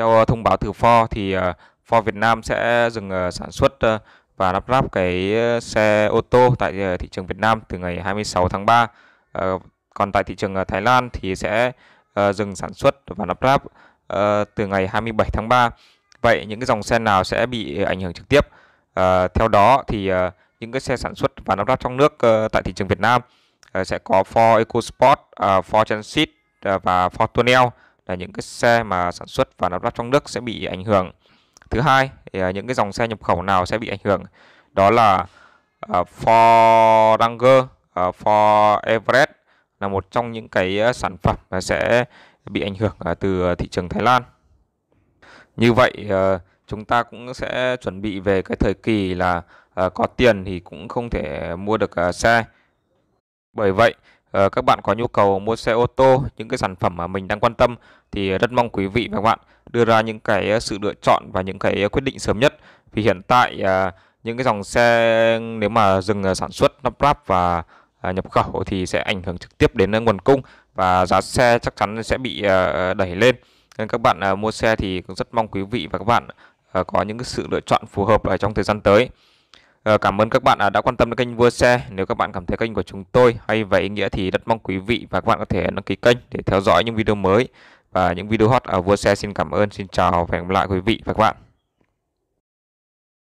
Theo ờ, thông báo từ Ford thì ờ, Ford Việt Nam sẽ dừng sản xuất và lắp ráp cái xe ô tô tại thị trường Việt Nam từ ngày 26 tháng 3. Còn tại thị trường Thái Lan thì sẽ dừng sản xuất và lắp ráp từ ngày 27 tháng 3. Vậy những cái dòng xe nào sẽ bị ảnh hưởng trực tiếp? Ờ, theo đó thì những cái xe sản xuất và lắp ráp trong nước tại thị trường Việt Nam sẽ có Ford EcoSport, Ford Transit và Ford Tourneo là những cái xe mà sản xuất và lắp ráp trong nước sẽ bị ảnh hưởng thứ hai à, những cái dòng xe nhập khẩu nào sẽ bị ảnh hưởng đó là à, Ford Ranger, à, Ford Everest là một trong những cái sản phẩm mà sẽ bị ảnh hưởng từ thị trường Thái Lan như vậy chúng ta cũng sẽ chuẩn bị về cái thời kỳ là có tiền thì cũng không thể mua được xe bởi vậy Ờ, các bạn có nhu cầu mua xe ô tô, những cái sản phẩm mà mình đang quan tâm thì rất mong quý vị và các bạn đưa ra những cái ờ, sự lựa chọn và những cái quyết định sớm nhất. Vì hiện tại ờ, những cái dòng xe nếu mà dừng sản xuất lắp ráp và nhập khẩu thì sẽ ảnh hưởng trực tiếp đến nguồn cung và giá xe chắc chắn sẽ bị đẩy lên. Nên các bạn mua xe thì cũng rất mong quý vị và các bạn có những cái sự lựa chọn phù hợp ở trong thời gian tới. Ờ, cảm ơn các bạn à, đã quan tâm đến kênh Vua Xe. Nếu các bạn cảm thấy kênh của chúng tôi hay và ý nghĩa thì rất mong quý vị và các bạn có thể đăng ký kênh để theo dõi những video mới và những video hot ở Vua Xe. Xin cảm ơn, xin chào và hẹn gặp lại quý vị và các bạn.